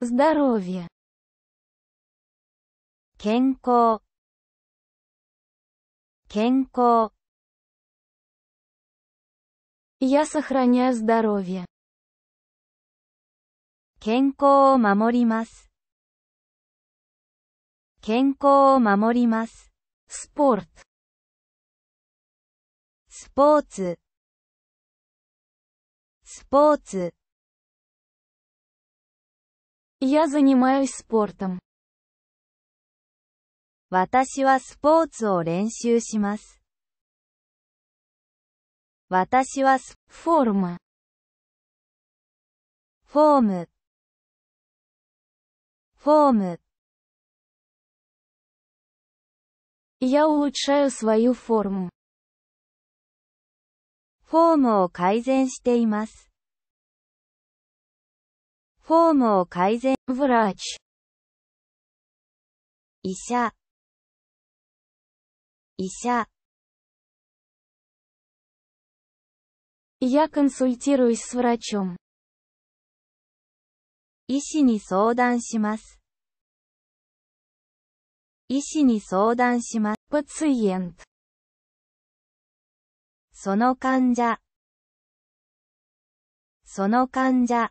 Здоровье. 健康健康 Я сохраняю здоровье. 健康を守ります。健康を守ります。スポーツ。スポーツ。スポーツ。Я занимаюсь спортом. 私はスポーツを練習します。私はス、フォーム。フォーム。フォーム。Я улучшаю свою форму. フォームを改善しています。フォームを改善。医者医者 Я консультируюсь с врачом. 医師に相談します。医師に相談します。その患者その患者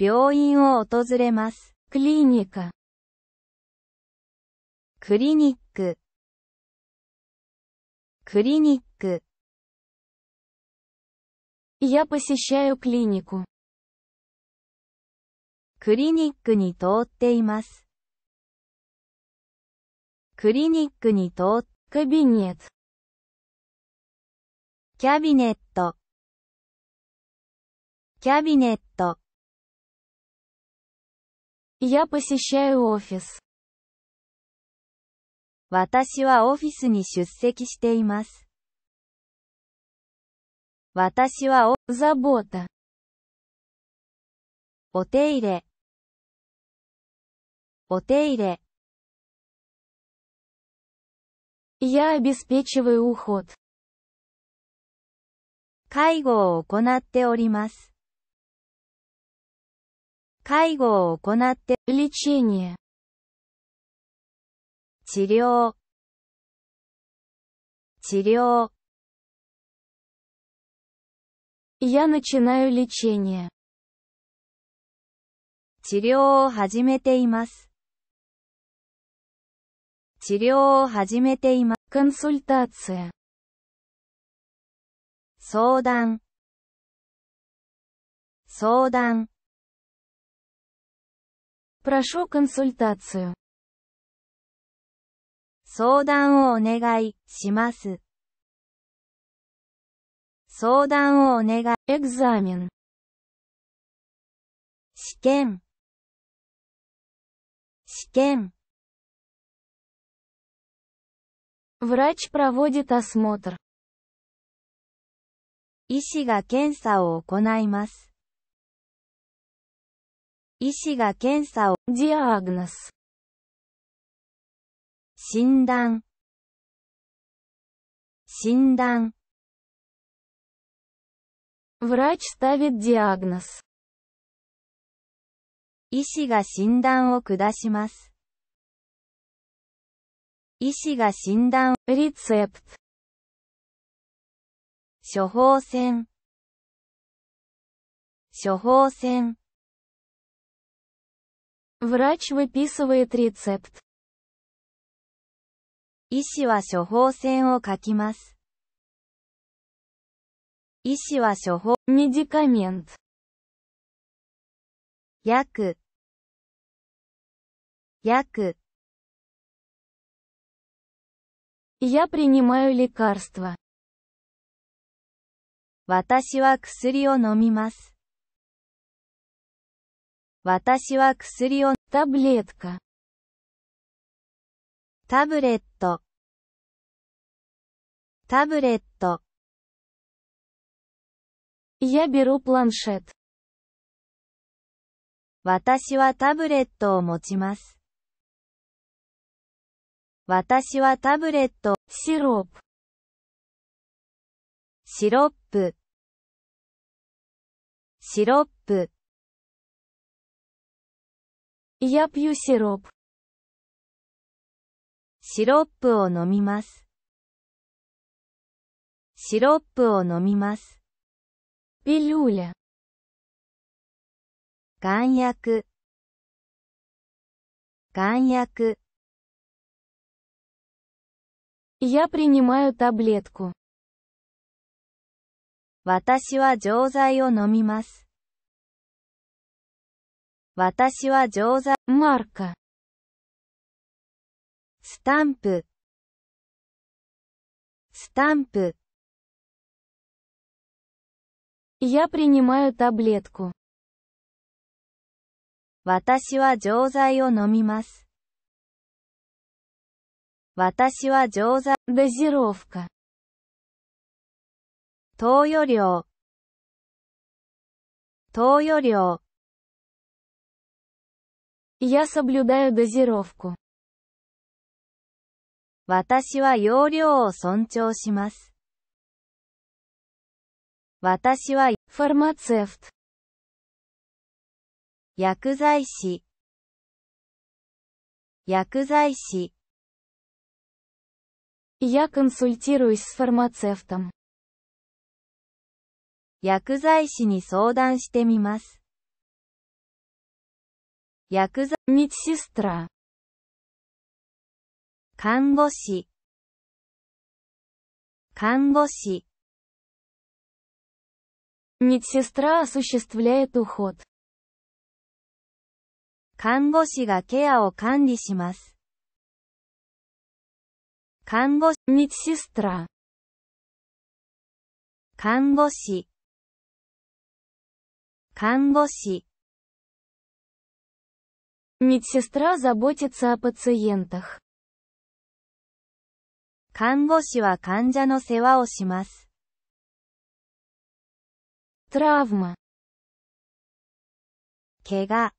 病院を訪れます。クリニカ。クリニック。クリニック。Я посещаю клинику. クリニックに通っています。クリニックに通っ、クビネット。キャビネット。キャビネット。Я посещаю офис. 私はオフィスに出席しています。私はお、з а б о お手入れ。お手入れ。Я обеспечиваю уход. 介護を行っております。介護を行って、リチーニ治療、治療。Я начинаю лечение. 治療を始めています。治療を始めています。コンソルターツェ。相談相談 Прошу консультацию. 相談をお願いします。相談をお願い。экзамен 試験試験 Врач проводит осмотр. 医師が検査を行います。医師が検査を、ジアアグナス。診断、診断。Врач ставит диагноз. 医師が診断を下します。医師が診断、リセプト。処方箋、処方箋。Врач выписывает рецепт. 医師は処方箋を書きます。医師は処方、медикамент。薬。薬。Я принимаю лекарства. 私は薬を飲みます。私は薬を、タブレットか。タブレット。タブレット。Я беру планшет. 私はタブレットを持ちます。私はタブレット、シロップ。シロップ。シロップ。Я пью сироп. シロップを飲みます。シロップを飲みます。ピルーラ。眼薬。眼薬。Я принимаю таблетку. 私は錠剤を飲みます。私は上手、マーク。スタンプ、スタンプ。Я принимаю таблетку. 私は錠剤を飲みます。私は錠剤、д о з и р о 投与量、投与量。Я соблюдаю дозировку. 私は容量を尊重します。私は、фармацевт。薬剤師。薬剤師。Я консультируюсь с фармацевтом. 薬剤師に相談してみます。薬剤、ミシストラ。看護師、看護師。ミシストラは существует 看護師がケアを管理します。看護師、ミシストラ。看護師、看護師。看護師 Медсестра заботится о пациентах. 看護師は患者の世話をします。Травма. 怪我。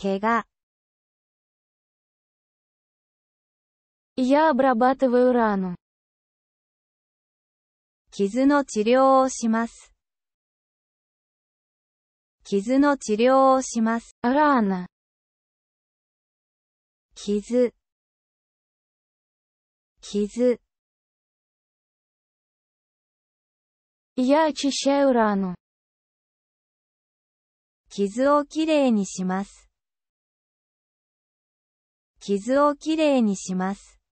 怪我。Я обрабатываю рану. 傷の治療をします。傷の治療をします。アラーナ。傷。傷。Я очищаю р 傷をきれいにします。傷をきれいにします。